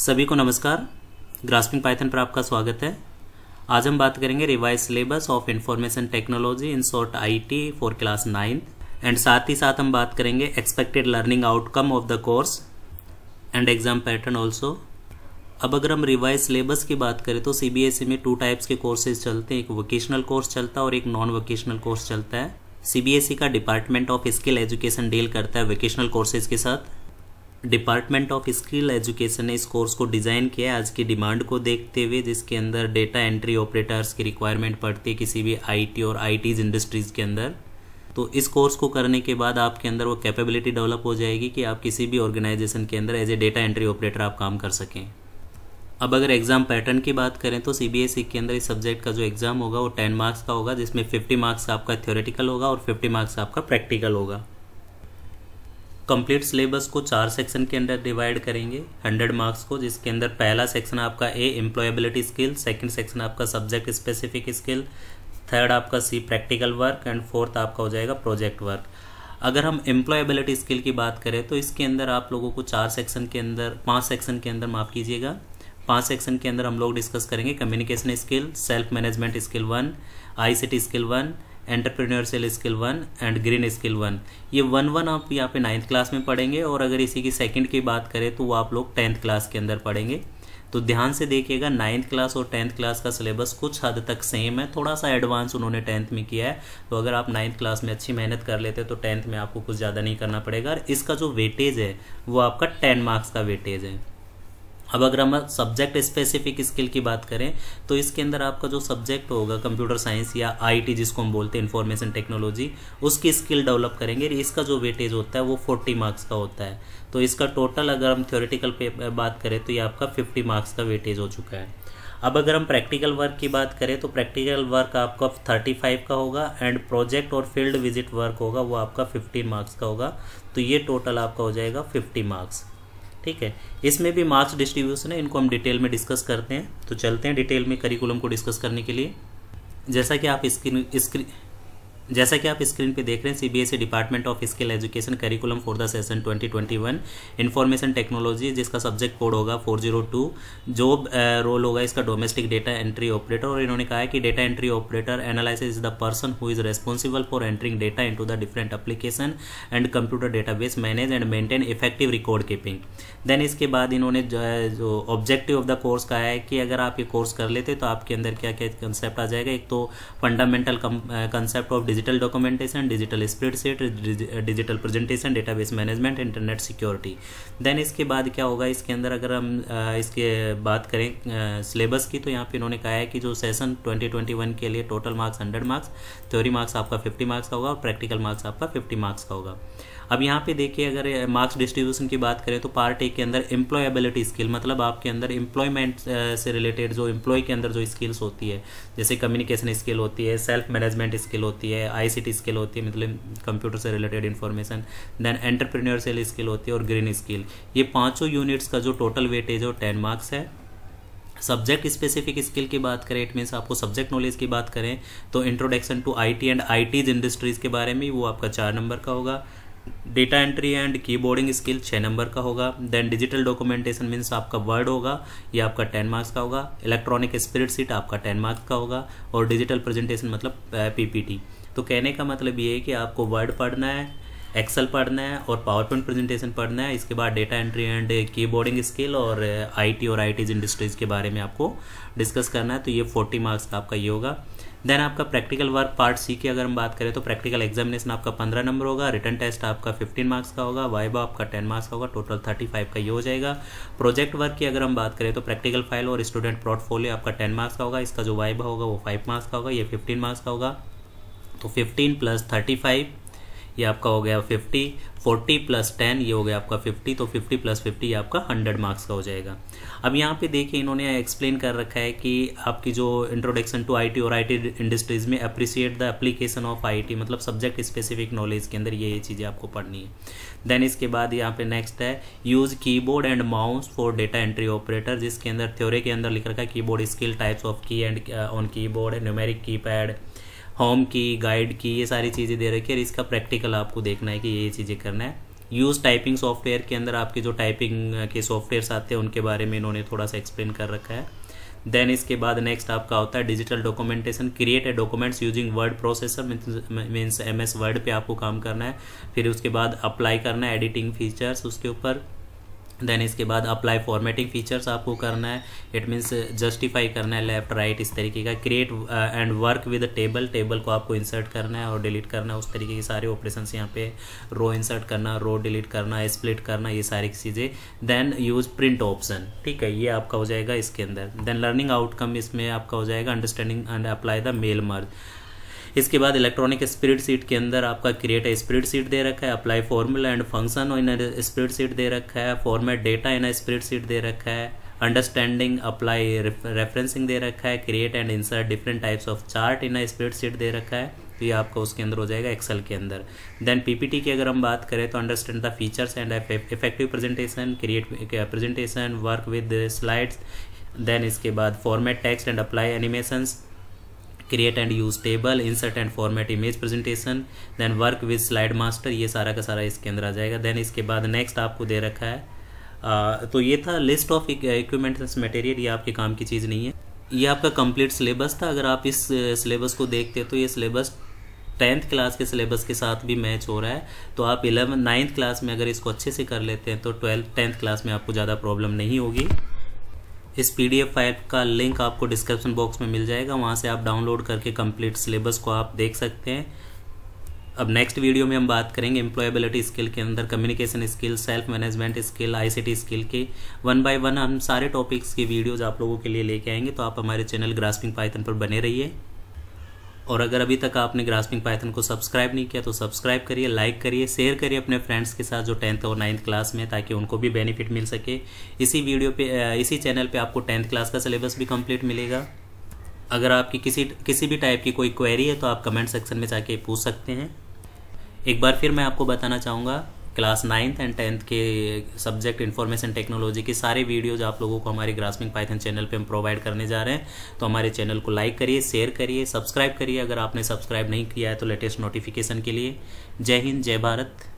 सभी को नमस्कार ग्रास्पिंग पाइथन पर आपका स्वागत है आज हम बात करेंगे revise syllabus of information technology in short IT for class ninth and साथ ही साथ हम बात करेंगे expected learning outcome of the course and exam pattern also अब अगर हम रिवाइज सिलेबस की बात करें तो सी में टू टाइप्स के कोर्सेज चलते हैं एक वोकेशनल कोर्स चलता है और एक नॉन वोकेशनल कोर्स चलता है सी का department of skill education deal करता है वोकेशनल कोर्सेज के साथ डिपार्टमेंट ऑफ स्किल एजुकेशन ने इस कोर्स को डिज़ाइन किया है आज की डिमांड को देखते हुए जिसके अंदर डेटा एंट्री ऑपरेटर्स की रिक्वायरमेंट पड़ती है किसी भी आईटी और आईटीज इंडस्ट्रीज़ के अंदर तो इस कोर्स को करने के बाद आपके अंदर वो कैपेबिलिटी डेवलप हो जाएगी कि आप किसी भी ऑर्गेनाइजेशन के अंदर as a data entry operator आप काम कर सकें अब अगर एग्ज़ाम पैटर्न की बात करें तो सी e के अंदर इस सब्जेक्ट का जो एग्ज़ाम होगा वो टेन मार्क्स का होगा जिसमें फिफ्टी मार्क्स आपका थ्योरेटिकल होगा और फिफ्टी मार्क्स आपका प्रैक्टिकल होगा कंप्लीट सिलेबस को चार सेक्शन के अंदर डिवाइड करेंगे 100 मार्क्स को जिसके अंदर पहला सेक्शन आपका A employability skill second section आपका सब्जेक्ट स्पेसिफिक स्किल थर्ड आपका C practical work and fourth आपका हो जाएगा प्रोजेक्ट वर्क अगर हम एम्प्लॉयबिलिटी स्किल की बात करें तो इसके अंदर आप लोगों को चार सेक्शन के अंदर पाँच सेक्शन के अंदर माफ़ कीजिएगा पांच सेक्शन के अंदर हम लोग डिस्कस करेंगे communication skill self management skill one ICT skill one entrepreneurial skill one and green skill one ये वन वन आप यहाँ पे नाइन्थ क्लास में पढ़ेंगे और अगर इसी की सेकंड की बात करें तो वो आप लोग टेंथ क्लास के अंदर पढ़ेंगे तो ध्यान से देखिएगा नाइन्थ क्लास और टेंथ क्लास का सिलेबस कुछ हद तक सेम है थोड़ा सा एडवांस उन्होंने टेंथ में किया है तो अगर आप नाइन्थ क्लास में अच्छी मेहनत कर लेते तो टेंथ में आपको कुछ ज़्यादा नहीं करना पड़ेगा और इसका जो वेटेज है वो आपका टेन मार्क्स का वेटेज है अब अगर हम सब्जेक्ट स्पेसिफिक स्किल की बात करें तो इसके अंदर आपका जो सब्जेक्ट होगा कंप्यूटर साइंस या आईटी जिसको हम बोलते हैं इन्फॉर्मेशन टेक्नोलॉजी उसकी स्किल डेवलप करेंगे इसका जो वेटेज होता है वो फोर्टी मार्क्स का होता है तो इसका टोटल अगर हम थ्योरेटिकल पे बात करें तो ये आपका फिफ्टी मार्क्स का वेटेज हो चुका है अब अगर हम प्रैक्टिकल वर्क की बात करें तो प्रैक्टिकल वर्क आपका थर्टी फाइव का होगा एंड प्रोजेक्ट और फील्ड विजिट वर्क होगा वो आपका फिफ्टीन मार्क्स का होगा तो ये टोटल आपका हो जाएगा फिफ्टी मार्क्स ठीक है इसमें भी मार्क्स डिस्ट्रीब्यूशन है इनको हम डिटेल में डिस्कस करते हैं तो चलते हैं डिटेल में करिकुलम को डिस्कस करने के लिए जैसा कि आप स्क्रीन स्क्रीन जैसा कि आप स्क्रीन पे देख रहे हैं CBSE department of skill education curriculum for the session 2021 information technology जिसका सब्जेक्ट कोड होगा 402 जॉब रोल होगा इसका डोमेस्टिक डेटा एंट्री ऑपरेटर और इन्होंने कहा है कि data entry operator analysis is the person who is responsible for entering data in the different application and computer data manage and maintain effective record keeping then इसके बाद इन्होंने जो objective of the course कहा है कि अगर आप ये कोर्स कर लेते तो आपके अंदर क्या क्या कंसेप्ट आ जाएगा एक तो fundamental concept of digital documentation digital spreadsheet digital presentation database management internet security then इसके बाद क्या होगा इसके अंदर अगर हम इसके बात करें सिलेबस की तो यहाँ पे इन्होंने कहा है कि जो सेशन 2021 के लिए total marks 100 marks theory marks आपका 50 मार्क्स का होगा और प्रैक्टिकल मार्क्स आपका 50 मार्क्स का होगा अब यहाँ पे देखिए अगर मार्क्स डिस्ट्रीब्यूशन की बात करें तो पार्ट ए के अंदर एम्प्लॉयबिलिटी स्किल मतलब आपके अंदर एम्प्लॉयमेंट से रिलेटेड जो एम्प्लॉय के अंदर जो स्किल्स होती है जैसे कम्युनिकेशन स्किल होती है सेल्फ मैनेजमेंट स्किल होती है आईसीटी स्किल होती है मतलब कंप्यूटर से related information then entrepreneurial skill होती है और ग्रीन स्किल ये पाँचों यूनिट्स का जो टोटल वेटेज है टेन मार्क्स है सब्जेक्ट स्पेसिफिक स्किल की बात करें इट मीन्स आपको सब्जेक्ट नॉलेज की बात करें तो introduction to IT and ITES industries के बारे में वो आपका चार नंबर का होगा data entry and keyboarding skill छः नंबर का होगा देन डिजिटल डॉक्यूमेंटेशन मीन्स आपका वर्ड होगा ये आपका टेन मार्क्स का होगा इलेक्ट्रॉनिक स्प्रिट सीट आपका टेन मार्क्स का होगा और डिजिटल प्रेजेंटेशन मतलब पीपीटी तो कहने का मतलब ये है कि आपको वर्ड पढ़ना है एक्सेल पढ़ना है और पावर पॉइंट प्रेजेंटेशन पढ़ना है इसके बाद data entry and keyboarding skill और आईटी और आईटीज इंडस्ट्रीज के बारे में आपको डिस्कस करना है तो ये फोर्टी मार्क्स का आपका ये होगा देन आपका प्रैक्टिकल वर्क पार्ट सी की अगर हम बात करें तो प्रैक्टिकल एग्जामिनेशन आपका पंद्रह नंबर होगा रिटर्न टेस्ट आपका फिफ्टीन मार्क्स का होगा वाइबा आपका टेन मार्क्स का होगा टोटल थर्टी फाइव का ये हो जाएगा प्रोजेक्ट वर्क की अगर हम बात करें तो प्रैक्टिकल फाइल और स्टूडेंट पोर्टफोलियो आपका टेन मार्क्स का होगा इसका जो वाइबा होगा वो फाइव मार्क्स का होगा ये फिफ्टीन मार्क्स का होगा तो फिफ्टीन प्लस थर्टी फाइव ये आपका हो गया फिफ्टी फोर्टी प्लस टेन ये हो गया आपका फिफ्टी तो फिफ्टी प्लस फिफ्टी आपका हंड्रेड मार्क्स का हो जाएगा अब यहाँ पे देखिए इन्होंने एक्सप्लेन कर रखा है कि आपकी जो इंट्रोडक्शन टू आईटी और आईटी इंडस्ट्रीज में appreciate the application of IT मतलब सब्जेक्ट स्पेसिफिक नॉलेज के अंदर ये ये चीज़ें आपको पढ़नी है देन इसके बाद यहाँ पे नेक्स्ट है use keyboard and mouse for data entry operator जिसके अंदर थ्योरे के अंदर लिख रखा है keyboard skill types of key and on keyboard numeric keypad home key guide key ये सारी चीज़ें दे रखी है और इसका प्रैक्टिकल आपको देखना है कि ये चीज़ें करना है यूज़ टाइपिंग सॉफ्टवेयर के अंदर आपके जो टाइपिंग के सॉफ्टवेयर्स आते हैं उनके बारे में इन्होंने थोड़ा सा एक्सप्लेन कर रखा है देन इसके बाद नेक्स्ट आपका होता है digital documentation create a documents using word processor means M S Word पे आपको काम करना है फिर उसके बाद अप्लाई करना है एडिटिंग फीचर्स उसके ऊपर देन इसके बाद अप्लाई फॉर्मेटिंग फीचर्स आपको करना है इट मीन्स जस्टिफाई करना है लेफ्ट राइट right, इस तरीके का create and work with table table को आपको इंसर्ट करना है और डिलीट करना है उस तरीके के सारे ऑपरेशन यहाँ पे रो इंसर्ट करना रो डिलीट करना स्प्लिट करना ये सारी चीज़ें देन यूज प्रिंट ऑप्शन ठीक है ये आपका हो जाएगा इसके अंदर देन लर्निंग आउटकम इसमें आपका हो जाएगा understanding and apply the mail merge इसके बाद इलेक्ट्रॉनिक स्प्रिड सीट के अंदर आपका क्रिएट स्प्रिड सीट दे रखा है apply formula and function in spreadsheet दे रखा है format data in spreadsheet दे रखा है अंडरस्टैंडिंग अप्लाई रेफरेंसिंग दे रखा है create and insert different types of chart in spreadsheet दे रखा है तो ये आपका उसके अंदर हो जाएगा एक्सेल के अंदर देन पीपीटी की अगर हम बात करें तो understand the features and effective presentation create presentation work with slides then इसके बाद format text and apply animations create and use table insert and format image presentation then work with slide master ये सारा का सारा इसके अंदर आ जाएगा then इसके बाद next आपको दे रखा है आ, तो ये था लिस्ट ऑफ इक्विपमेंट्स मटेरियल ये आपके काम की चीज़ नहीं है ये आपका कंप्लीट सिलेबस था अगर आप इस सिलेबस को देखते हैं तो ये सिलेबस टेंथ क्लास के सिलेबस के साथ भी मैच हो रहा है तो आप इलेवन नाइन्थ क्लास में अगर इसको अच्छे से कर लेते हैं तो ट्वेल्थ टेंथ क्लास में आपको ज़्यादा प्रॉब्लम नहीं होगी इस पीडीएफ फाइल का लिंक आपको डिस्क्रिप्शन बॉक्स में मिल जाएगा वहाँ से आप डाउनलोड करके कंप्लीट सिलेबस को आप देख सकते हैं अब नेक्स्ट वीडियो में हम बात करेंगे एम्प्लॉयबिलिटी स्किल के अंदर communication skill self management skill ICT skill के वन बाय वन हम सारे टॉपिक्स की वीडियोज आप लोगों के लिए लेके आएंगे तो आप हमारे चैनल ग्रास्पिंग पाइथन पर बने रहिए और अगर अभी तक आपने ग्रास्पिंग पाइथन को सब्सक्राइब नहीं किया तो सब्सक्राइब करिए लाइक करिए शेयर करिए अपने फ्रेंड्स के साथ जो टेंथ और नाइन्थ क्लास में ताकि उनको भी बेनिफिट मिल सके इसी वीडियो पे इसी चैनल पे आपको टेंथ क्लास का सिलेबस भी कंप्लीट मिलेगा अगर आपकी किसी किसी भी टाइप की कोई क्वेरी है तो आप कमेंट सेक्शन में जाके पूछ सकते हैं एक बार फिर मैं आपको बताना चाहूँगा क्लास नाइन्थ एंड टेंथ के सब्जेक्ट इन्फॉर्मेशन टेक्नोलॉजी की सारे वीडियोज आप लोगों को हमारे ग्रास्पिंग पाइथन चैनल पे हम प्रोवाइड करने जा रहे हैं तो हमारे चैनल को लाइक करिए शेयर करिए सब्सक्राइब करिए अगर आपने सब्सक्राइब नहीं किया है तो लेटेस्ट नोटिफिकेशन के लिए जय हिंद जय भारत